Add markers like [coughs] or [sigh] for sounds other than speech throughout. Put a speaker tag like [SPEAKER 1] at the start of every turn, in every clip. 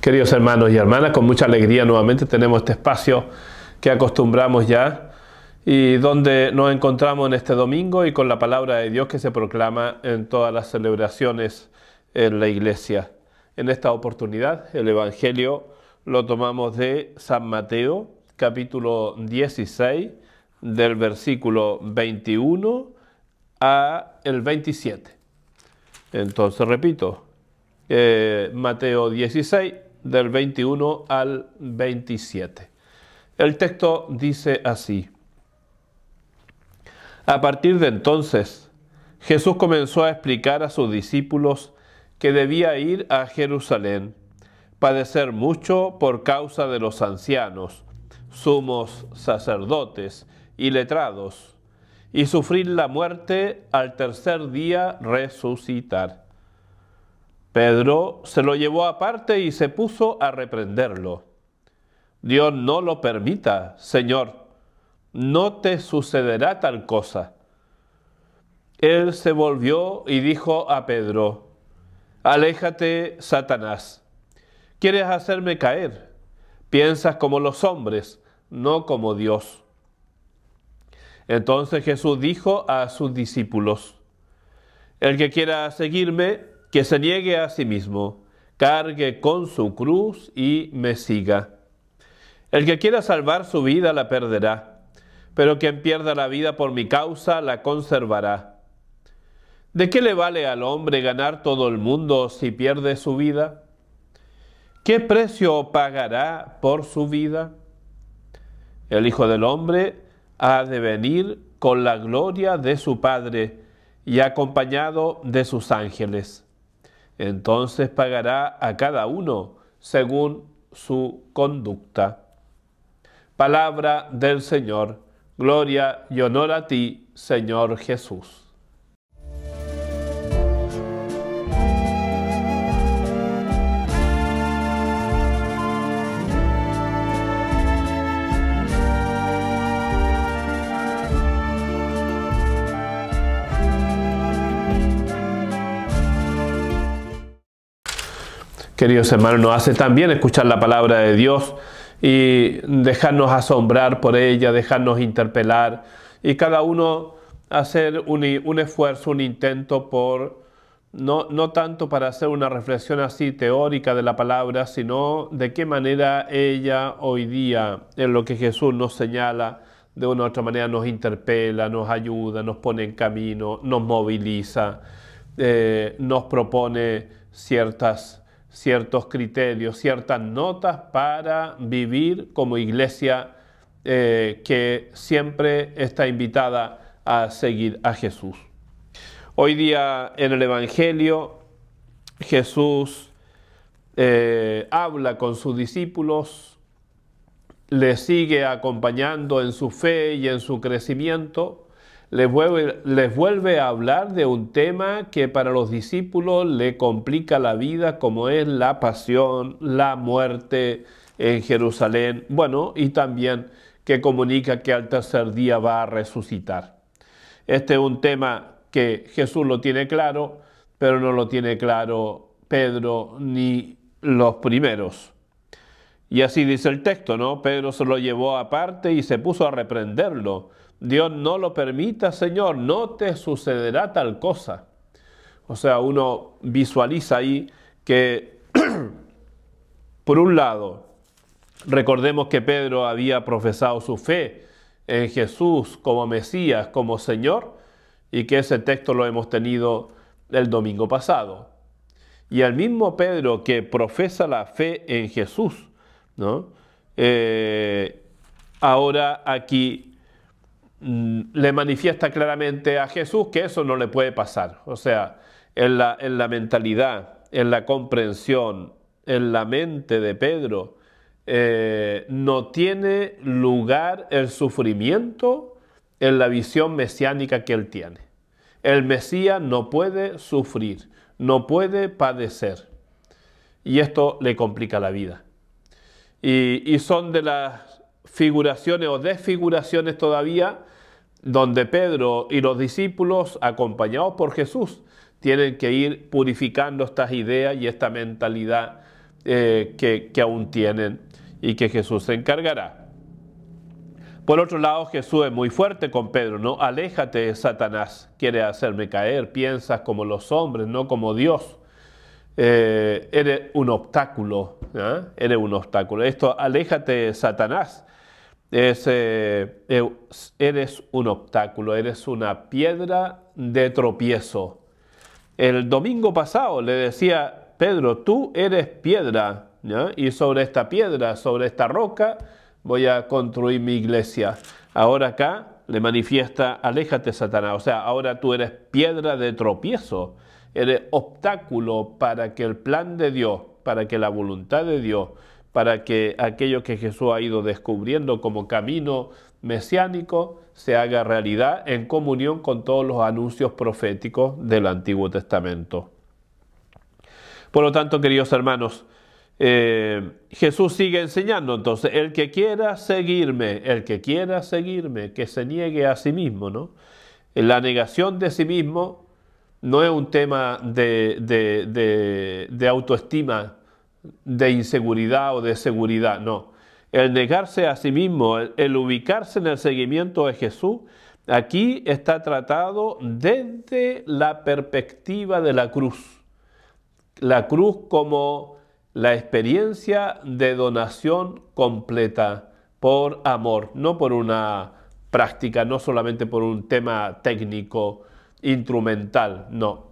[SPEAKER 1] Queridos hermanos y hermanas, con mucha alegría nuevamente tenemos este espacio que acostumbramos ya y donde nos encontramos en este domingo y con la palabra de Dios que se proclama en todas las celebraciones en la iglesia. En esta oportunidad el Evangelio lo tomamos de San Mateo, capítulo 16, del versículo 21 a el 27. Entonces, repito, eh, Mateo 16, del 21 al 27. El texto dice así. A partir de entonces, Jesús comenzó a explicar a sus discípulos que debía ir a Jerusalén, padecer mucho por causa de los ancianos, sumos sacerdotes y letrados, y sufrir la muerte al tercer día resucitar. Pedro se lo llevó aparte y se puso a reprenderlo. Dios no lo permita, Señor, no te sucederá tal cosa. Él se volvió y dijo a Pedro, Aléjate, Satanás, quieres hacerme caer, piensas como los hombres, no como Dios. Entonces Jesús dijo a sus discípulos, El que quiera seguirme, que se niegue a sí mismo, cargue con su cruz y me siga. El que quiera salvar su vida la perderá, pero quien pierda la vida por mi causa la conservará. ¿De qué le vale al hombre ganar todo el mundo si pierde su vida? ¿Qué precio pagará por su vida? El Hijo del Hombre ha de venir con la gloria de su Padre y acompañado de sus ángeles entonces pagará a cada uno según su conducta. Palabra del Señor, gloria y honor a ti, Señor Jesús. queridos hermanos, nos hace también escuchar la palabra de Dios y dejarnos asombrar por ella, dejarnos interpelar y cada uno hacer un, esfuerzo, un intento por, no, no tanto para hacer una reflexión así teórica de la palabra, sino de qué manera ella hoy día, en lo que Jesús nos señala, de una u otra manera nos interpela, nos ayuda, nos pone en camino, nos moviliza, eh, nos propone ciertas ciertos criterios, ciertas notas para vivir como iglesia eh, que siempre está invitada a seguir a Jesús. Hoy día en el Evangelio Jesús eh, habla con sus discípulos, le sigue acompañando en su fe y en su crecimiento les vuelve, vuelve a hablar de un tema que para los discípulos le complica la vida, como es la pasión, la muerte en Jerusalén, bueno, y también que comunica que al tercer día va a resucitar. Este es un tema que Jesús lo tiene claro, pero no lo tiene claro Pedro ni los primeros. Y así dice el texto, ¿no? Pedro se lo llevó aparte y se puso a reprenderlo. Dios no lo permita, Señor, no te sucederá tal cosa. O sea, uno visualiza ahí que, [clears throat] por un lado, recordemos que Pedro había profesado su fe en Jesús como Mesías, como Señor, y que ese texto lo hemos tenido el domingo pasado. Y el mismo Pedro que profesa la fe en Jesús, ¿no? Eh, ahora aquí Mm, le manifiesta claramente a Jesús que eso no le puede pasar. O sea, en la, mentalidad, en la comprensión, en la mente de Pedro, eh, no tiene lugar el sufrimiento en la visión mesiánica que él tiene. El Mesías no puede sufrir, no puede padecer. Y esto le complica la vida. y son de las figuraciones o desfiguraciones todavía donde Pedro y los discípulos, acompañados por Jesús, tienen que ir purificando estas ideas y esta mentalidad eh, que, aún tienen y que Jesús se encargará. Por otro lado, Jesús es muy fuerte con Pedro, ¿no? Aléjate, Satanás, quiere hacerme caer, piensas como los hombres, no como Dios. Eh, eres un obstáculo, ¿ah? eres un obstáculo. Esto, aléjate, Satanás, eh, eres un obstáculo, eres una piedra de tropiezo. El domingo pasado le decía, Pedro, tú eres piedra, y sobre esta piedra, sobre esta roca, voy a construir mi iglesia. Ahora acá le manifiesta, aléjate Satanás, o sea, ahora tú eres piedra de tropiezo, eres obstáculo para que el plan de Dios, para que la voluntad de Dios para que aquello que Jesús ha ido descubriendo como camino mesiánico se haga realidad en comunión con todos los anuncios proféticos del Antiguo Testamento. Por lo tanto, queridos hermanos, eh, Jesús sigue enseñando, entonces, el que quiera seguirme, el que quiera seguirme, que se niegue a sí mismo, ¿no? La negación de sí mismo no es un tema de autoestima de inseguridad o de seguridad, no. El negarse a sí mismo, el, ubicarse en el seguimiento de Jesús, aquí está tratado desde la perspectiva de la cruz. La cruz como la experiencia de donación completa por amor, no por una práctica, no solamente por un tema técnico, instrumental, no.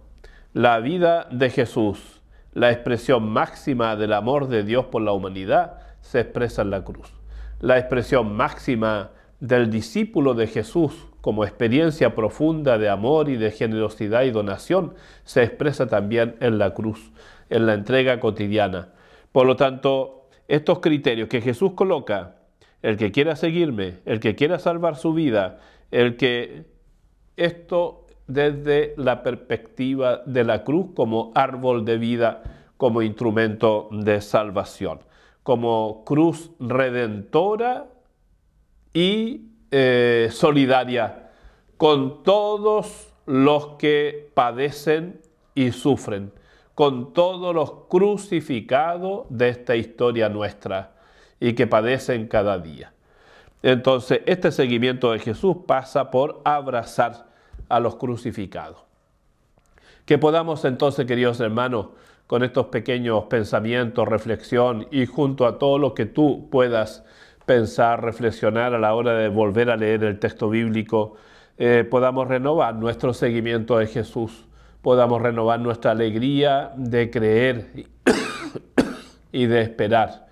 [SPEAKER 1] La vida de Jesús la expresión máxima del amor de Dios por la humanidad se expresa en la cruz. La expresión máxima del discípulo de Jesús como experiencia profunda de amor y de generosidad y donación se expresa también en la cruz, en la entrega cotidiana. Por lo tanto, estos criterios que Jesús coloca, el que quiera seguirme, el que quiera salvar su vida, el que esto desde la perspectiva de la cruz como árbol de vida, como instrumento de salvación, como cruz redentora y eh, solidaria con todos los que padecen y sufren, con todos los crucificados de esta historia nuestra y que padecen cada día. Entonces, este seguimiento de Jesús pasa por abrazar a los crucificados. Que podamos entonces, queridos hermanos, con estos pequeños pensamientos, reflexión y junto a todo lo que tú puedas pensar, reflexionar a la hora de volver a leer el texto bíblico, eh, podamos renovar nuestro seguimiento de Jesús, podamos renovar nuestra alegría de creer [coughs] y de esperar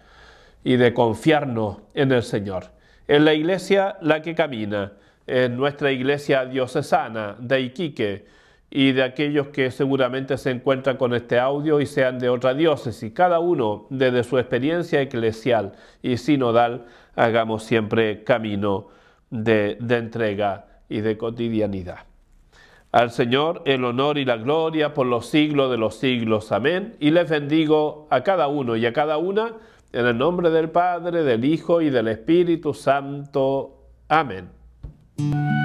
[SPEAKER 1] y de confiarnos en el Señor. En la iglesia la que camina en nuestra iglesia diocesana de Iquique y de aquellos que seguramente se encuentran con este audio y sean de otra diócesis, cada uno desde su experiencia eclesial y sinodal, hagamos siempre camino de, de entrega y de cotidianidad. Al Señor el honor y la gloria por los siglos de los siglos. Amén. Y les bendigo a cada uno y a cada una en el nombre del Padre, del Hijo y del Espíritu Santo. Amén. Thank you.